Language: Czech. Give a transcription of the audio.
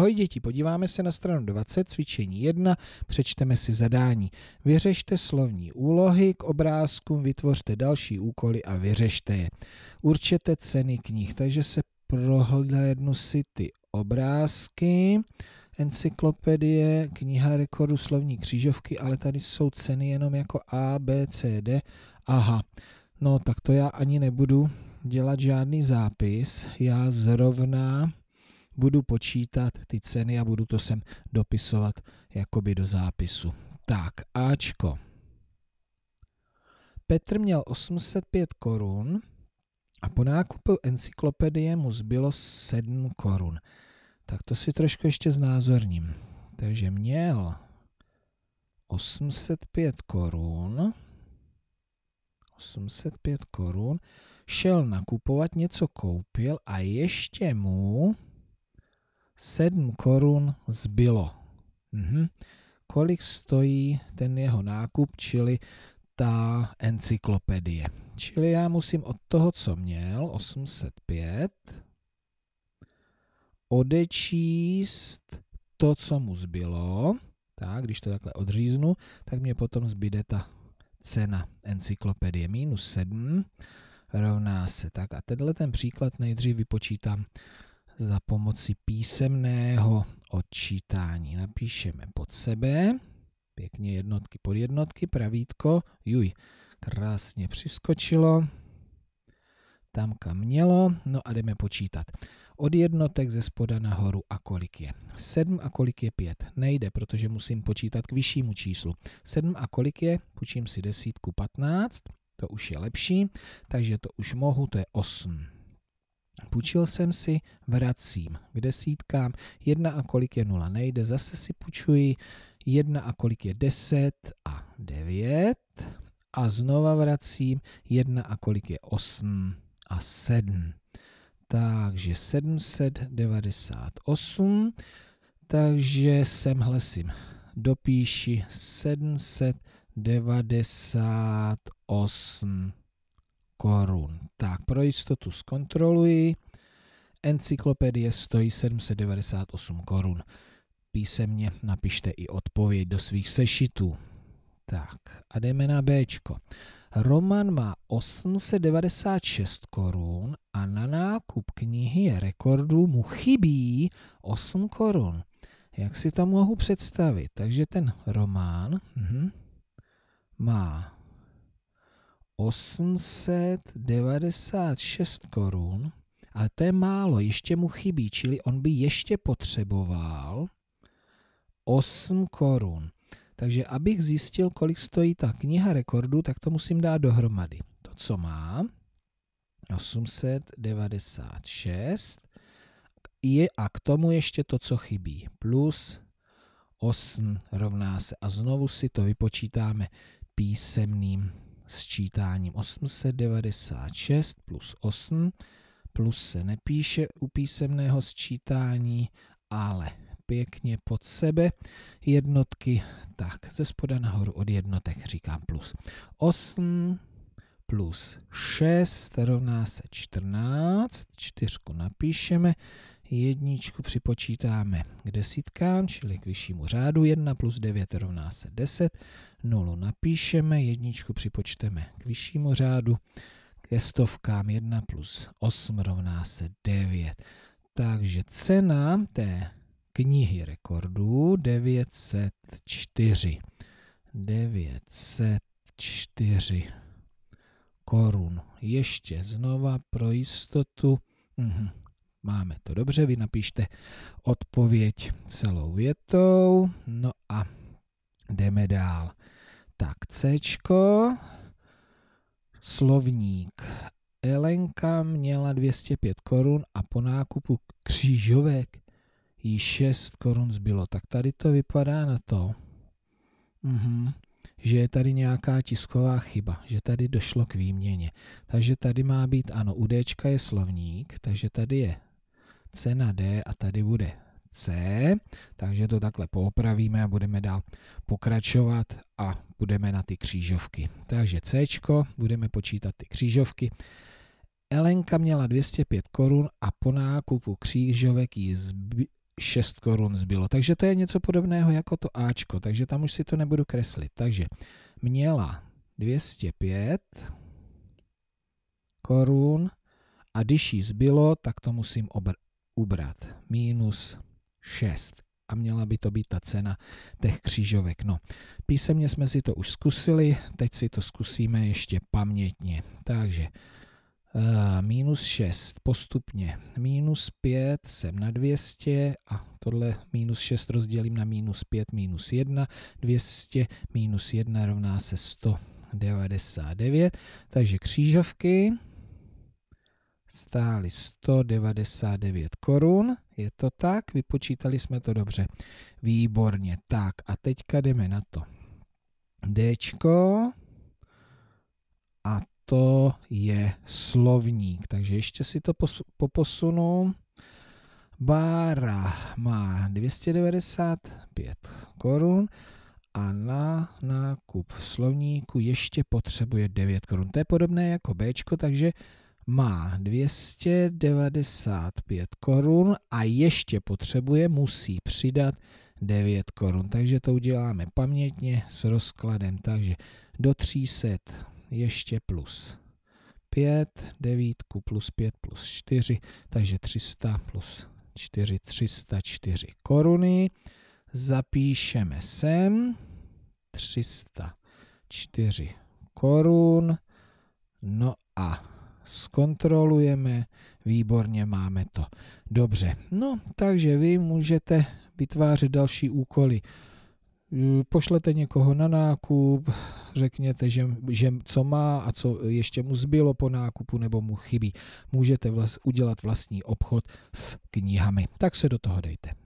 Ahoj děti, podíváme se na stranu 20, cvičení 1, přečteme si zadání. Vyřešte slovní úlohy k obrázkům, vytvořte další úkoly a vyřešte je. Určete ceny knih, takže se prohlédnu si ty obrázky, encyklopedie, kniha rekordu, slovní křížovky, ale tady jsou ceny jenom jako A, B, C, D. Aha, no tak to já ani nebudu dělat žádný zápis, já zrovna budu počítat ty ceny a budu to sem dopisovat jakoby do zápisu. Tak, Ačko. Petr měl 805 korun a po nákupu encyklopedie mu zbylo 7 korun. Tak to si trošku ještě znázorním. Takže měl 805 korun, 805 korun, šel nakupovat, něco koupil a ještě mu 7 korun zbylo. Mhm. Kolik stojí ten jeho nákup, čili ta encyklopedie. Čili já musím od toho, co měl, 805, odečíst to, co mu zbylo. Tak, když to takhle odříznu, tak mě potom zbyde ta cena encyklopedie minus 7 rovná se tak. A tenhle ten příklad nejdřív vypočítám za pomoci písemného odčítání. Napíšeme pod sebe, pěkně jednotky pod jednotky, pravítko, juj, krásně přiskočilo, tam kam mělo, no a jdeme počítat. Od jednotek ze spoda nahoru a kolik je? 7 a kolik je 5? Nejde, protože musím počítat k vyššímu číslu. 7 a kolik je? Půjčím si desítku 15, to už je lepší, takže to už mohu, to je 8. Půjčil jsem si, vracím k desítkám, jedna a kolik je nula nejde, zase si půjčuji, jedna a kolik je deset a devět a znova vracím, jedna a kolik je osm a sedm. Takže 798, takže sem hlesím, dopíši 798 korun. Tak, pro jistotu zkontroluji. Encyklopedie stojí 798 korun. Písemně napište i odpověď do svých sešitů. Tak, a jdeme na B. Roman má 896 korun a na nákup knihy rekordů mu chybí 8 korun. Jak si to mohu představit? Takže ten román mhm, má 896 korun, ale to je málo, ještě mu chybí, čili on by ještě potřeboval 8 korun. Takže abych zjistil, kolik stojí ta kniha rekordů, tak to musím dát dohromady. To, co má 896 je a k tomu ještě to, co chybí. Plus 8 rovná se. A znovu si to vypočítáme písemným sčítáním 896 plus 8, plus se nepíše u písemného sčítání, ale pěkně pod sebe jednotky, tak ze spoda nahoru od jednotek říkám plus 8, plus 6 rovná se 14, čtyřku napíšeme, jedničku připočítáme k desítkám, čili k vyššímu řádu. 1 plus 9 rovná se 10. 0 napíšeme, jedničku připočteme k vyššímu řádu. Ke stovkám 1 plus 8 rovná se 9. Takže cena té knihy rekordů 904. 904 korun. Ještě znova pro jistotu. Mhm Máme to dobře, vy napište odpověď celou větou. No a jdeme dál. Tak C. Slovník. Elenka měla 205 korun a po nákupu křížovek jí 6 korun zbylo. Tak tady to vypadá na to, mhm, že je tady nějaká tisková chyba, že tady došlo k výměně. Takže tady má být, ano, UD je slovník, takže tady je C na D a tady bude C, takže to takhle poopravíme a budeme dál pokračovat a budeme na ty křížovky. Takže C, budeme počítat ty křížovky. Elenka měla 205 korun a po nákupu křížovek jí zby, 6 korun zbylo. Takže to je něco podobného jako to Ačko, takže tam už si to nebudu kreslit. Takže měla 205 korun a když jí zbylo, tak to musím obrátit ubrat minus 6 a měla by to být ta cena těch křížovek. No, písemně jsme si to už zkusili, teď si to zkusíme ještě pamětně. Takže Uh, minus 6 postupně, minus 5 jsem na 200 a tohle minus 6 rozdělím na minus 5 minus 1, 200 minus 1 rovná se 199, takže křížovky stály 199 korun. Je to tak? Vypočítali jsme to dobře. Výborně. Tak a teďka jdeme na to. Dčko a to je slovník. Takže ještě si to poposunu. Bára má 295 korun a na nákup slovníku ještě potřebuje 9 korun. To je podobné jako Bčko, takže má 295 korun a ještě potřebuje, musí přidat 9 korun. Takže to uděláme pamětně s rozkladem. Takže do 300 ještě plus 5, 9 plus 5 plus 4, takže 300 plus 4, 304 koruny. Zapíšeme sem 304 korun. No a zkontrolujeme, výborně máme to. Dobře, no takže vy můžete vytvářet další úkoly. Hm, pošlete někoho na nákup, řekněte, že, že co má a co ještě mu zbylo po nákupu nebo mu chybí. Můžete vlast udělat vlastní obchod s knihami. Tak se do toho dejte.